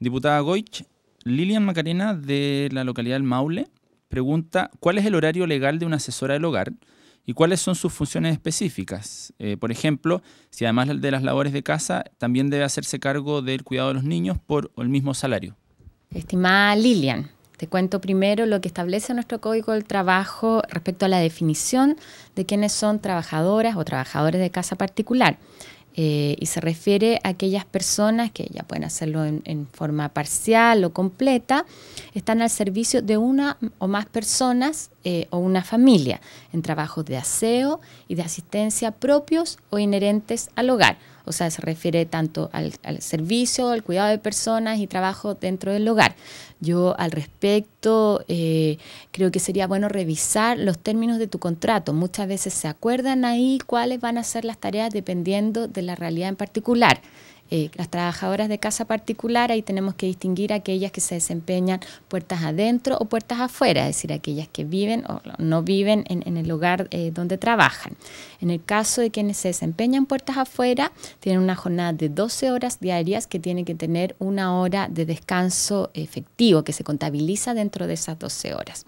Diputada Goich, Lilian Macarena de la localidad del Maule pregunta, ¿cuál es el horario legal de una asesora del hogar? ¿Y cuáles son sus funciones específicas? Eh, por ejemplo, si además de las labores de casa, también debe hacerse cargo del cuidado de los niños por el mismo salario. Estimada Lilian, te cuento primero lo que establece nuestro Código del Trabajo respecto a la definición de quiénes son trabajadoras o trabajadores de casa particular. Eh, y se refiere a aquellas personas que ya pueden hacerlo en, forma parcial o completa, están al servicio de una o más personas eh, o una familia en trabajos de aseo y de asistencia propios o inherentes al hogar o sea, se refiere tanto al, servicio, al cuidado de personas y trabajo dentro del hogar. Yo al respecto eh, creo que sería bueno revisar los términos de tu contrato. Muchas veces se acuerdan ahí cuáles van a ser las tareas dependiendo de la realidad en particular. Eh, las trabajadoras de casa particular, ahí tenemos que distinguir aquellas que se desempeñan puertas adentro o puertas afuera, es decir, aquellas que viven o no viven en, el lugar eh, donde trabajan. En el caso de quienes se desempeñan puertas afuera, tienen una jornada de 12 horas diarias que tiene que tener una hora de descanso efectivo que se contabiliza dentro de esas 12 horas.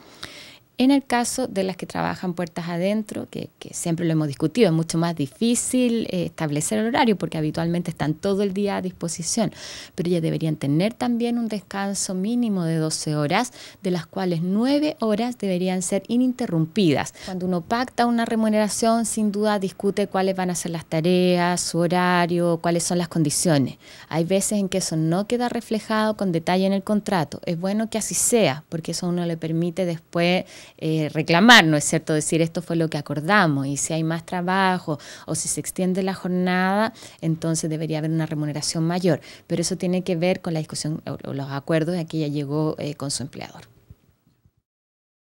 En el caso de las que trabajan puertas adentro, que, siempre lo hemos discutido, es mucho más difícil eh, establecer el horario porque habitualmente están todo el día a disposición, pero ellas deberían tener también un descanso mínimo de 12 horas, de las cuales 9 horas deberían ser ininterrumpidas. Cuando uno pacta una remuneración, sin duda discute cuáles van a ser las tareas, su horario, cuáles son las condiciones. Hay veces en que eso no queda reflejado con detalle en el contrato. Es bueno que así sea, porque eso uno le permite después eh, reclamar, ¿no es cierto? Decir esto fue lo que acordamos y si hay más trabajo o si se extiende la jornada, entonces debería haber una remuneración mayor. Pero eso tiene que ver con la discusión o los acuerdos a que ella llegó eh, con su empleador.